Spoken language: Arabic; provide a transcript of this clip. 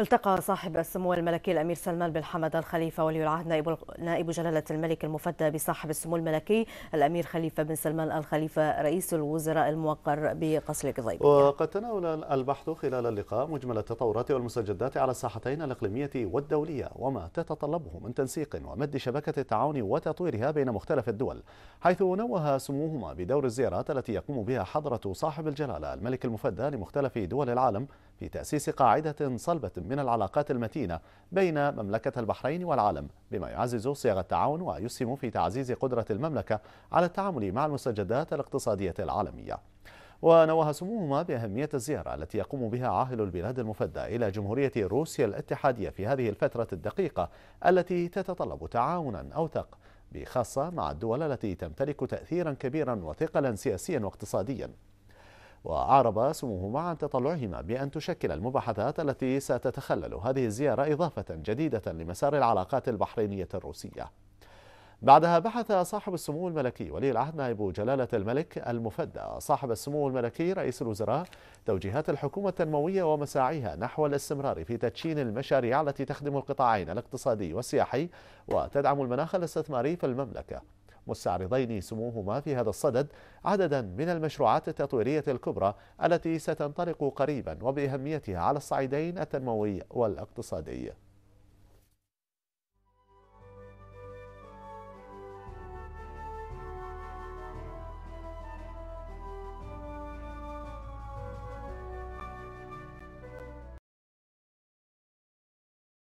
التقى صاحب السمو الملكي الامير سلمان بن حمد الخليفه ولي العهد نائب نائب جلاله الملك المفدى بصاحب السمو الملكي الامير خليفه بن سلمان الخليفه رئيس الوزراء الموقر بقصر قضيب. وقد تناول البحث خلال اللقاء مجمل التطورات والمستجدات على الساحتين الاقليميه والدوليه وما تتطلبه من تنسيق ومد شبكه التعاون وتطويرها بين مختلف الدول، حيث نوه سموهما بدور الزيارات التي يقوم بها حضره صاحب الجلاله الملك المفدى لمختلف دول العالم في تأسيس قاعدة صلبة من العلاقات المتينة بين مملكة البحرين والعالم بما يعزز صيغ التعاون ويسهم في تعزيز قدرة المملكة على التعامل مع المستجدات الاقتصادية العالمية ونوه سموهما بأهمية الزيارة التي يقوم بها عاهل البلاد المفدى إلى جمهورية روسيا الاتحادية في هذه الفترة الدقيقة التي تتطلب تعاونا أوثق بخاصة مع الدول التي تمتلك تأثيرا كبيرا وثقلا سياسيا واقتصاديا وأعرب سموهما عن تطلعهما بأن تشكل المباحثات التي ستتخلل هذه الزيارة إضافة جديدة لمسار العلاقات البحرينية الروسية بعدها بحث صاحب السمو الملكي ولي العهد نائب جلالة الملك المفدى صاحب السمو الملكي رئيس الوزراء توجيهات الحكومة التنموية ومساعيها نحو الاستمرار في تدشين المشاريع التي تخدم القطاعين الاقتصادي والسياحي وتدعم المناخ الاستثماري في المملكة مستعرضين سموهما في هذا الصدد عددا من المشروعات التطويرية الكبرى التي ستنطلق قريبا وبأهميتها على الصعيدين التنموي والاقتصادي